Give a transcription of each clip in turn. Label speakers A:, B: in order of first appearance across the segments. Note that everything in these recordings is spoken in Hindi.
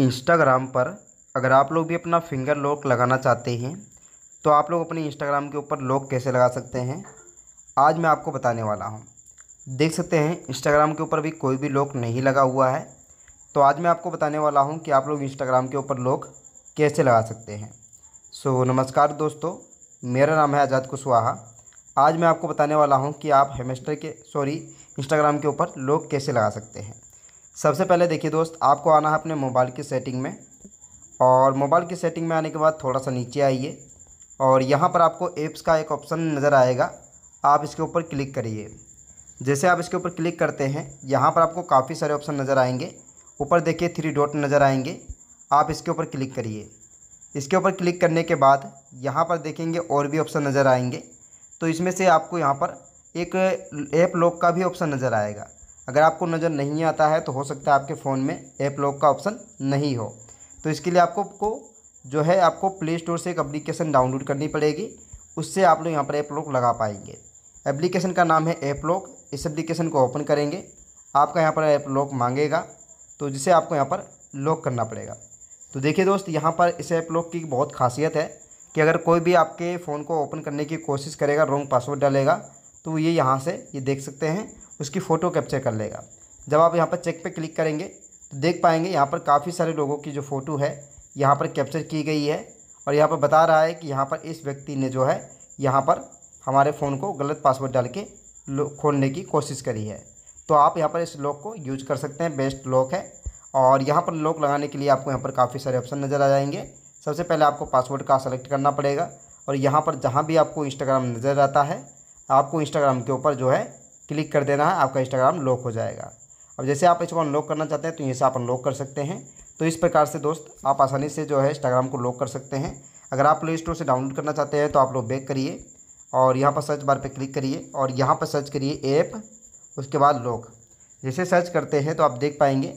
A: इंस्टाग्राम पर अगर आप लोग भी अपना फिंगर लॉक लगाना चाहते हैं तो आप लोग अपने इंस्टाग्राम के ऊपर लॉक कैसे लगा सकते हैं आज मैं आपको बताने वाला हूँ देख सकते हैं इंस्टाग्राम के ऊपर भी कोई भी लॉक नहीं लगा हुआ है तो आज मैं आपको बताने वाला हूँ कि आप लोग इंस्टाग्राम के ऊपर लॉक कैसे लगा सकते हैं सो नमस्कार दोस्तों मेरा नाम है आज़ाद कुशवाहा आज मैं आपको बताने वाला हूँ कि आप हेमेस्टर के सॉरी इंस्टाग्राम के ऊपर लॉक कैसे लगा सकते हैं सबसे पहले देखिए दोस्त आपको आना है अपने मोबाइल की सेटिंग में और मोबाइल की सेटिंग में आने के बाद थोड़ा सा नीचे आइए और यहाँ पर आपको ऐप्स का एक ऑप्शन नज़र आएगा आप इसके ऊपर क्लिक करिए जैसे आप इसके ऊपर क्लिक करते हैं यहाँ पर आपको काफ़ी सारे ऑप्शन नज़र आएंगे ऊपर देखिए थ्री डॉट नज़र आएंगे आप इसके ऊपर क्लिक करिए इसके ऊपर क्लिक करने के बाद यहाँ पर देखेंगे और भी ऑप्शन नज़र आएंगे तो इसमें से आपको यहाँ पर एक ऐप लॉक का भी ऑप्शन नज़र आएगा अगर आपको नज़र नहीं आता है तो हो सकता है आपके फ़ोन में ऐप लॉक का ऑप्शन नहीं हो तो इसके लिए आपको को जो है आपको प्ले स्टोर से एक एप्लीकेशन डाउनलोड करनी पड़ेगी उससे आप लोग यहाँ पर ऐप लॉक लगा पाएंगे एप्लीकेशन का नाम है ऐप लॉक इस एप्लीकेशन को ओपन करेंगे आपका यहाँ पर ऐप लॉक मांगेगा तो जिसे आपको यहाँ पर लॉक करना पड़ेगा तो देखिए दोस्त यहाँ पर इस ऐप लॉक की बहुत खासियत है कि अगर कोई भी आपके फ़ोन को ओपन करने की कोशिश करेगा रॉन्ग पासवर्ड डालेगा तो ये यहाँ से ये देख सकते हैं उसकी फ़ोटो कैप्चर कर लेगा जब आप यहाँ पर चेक पे क्लिक करेंगे तो देख पाएंगे यहाँ पर काफ़ी सारे लोगों की जो फ़ोटो है यहाँ पर कैप्चर की गई है और यहाँ पर बता रहा है कि यहाँ पर इस व्यक्ति ने जो है यहाँ पर हमारे फ़ोन को गलत पासवर्ड डाल के खोलने की कोशिश करी है तो आप यहाँ पर इस लॉक को यूज कर सकते हैं बेस्ट लॉक है और यहाँ पर लॉक लगाने के लिए आपको यहाँ पर काफ़ी सारे ऑप्शन नज़र आ जाएंगे सबसे पहले आपको पासवर्ड का सेलेक्ट करना पड़ेगा और यहाँ पर जहाँ भी आपको इंस्टाग्राम नज़र आता है आपको इंस्टाग्राम के ऊपर जो है क्लिक कर देना है आपका इंस्टाग्राम लॉक हो जाएगा अब जैसे आप इसको अनलॉक करना चाहते हैं तो यहीं से आप अनलॉक कर सकते हैं तो इस प्रकार से दोस्त आप आसानी से जो है इंस्टाग्राम को लॉक कर सकते हैं अगर आप प्ले स्टोर से डाउनलोड करना चाहते हैं तो आप लोग बैक करिए और यहाँ पर सर्च बार पर क्लिक करिए और यहाँ पर सर्च करिए ऐप उसके बाद लॉक जैसे सर्च करते हैं तो आप देख पाएंगे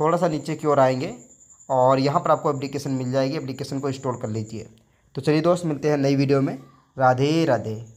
A: थोड़ा सा नीचे की ओर आएंगे और यहाँ पर आपको एप्लीकेशन मिल जाएगी एप्लीकेशन को इंस्टॉल कर लीजिए तो चलिए दोस्त मिलते हैं नई वीडियो में राधे राधे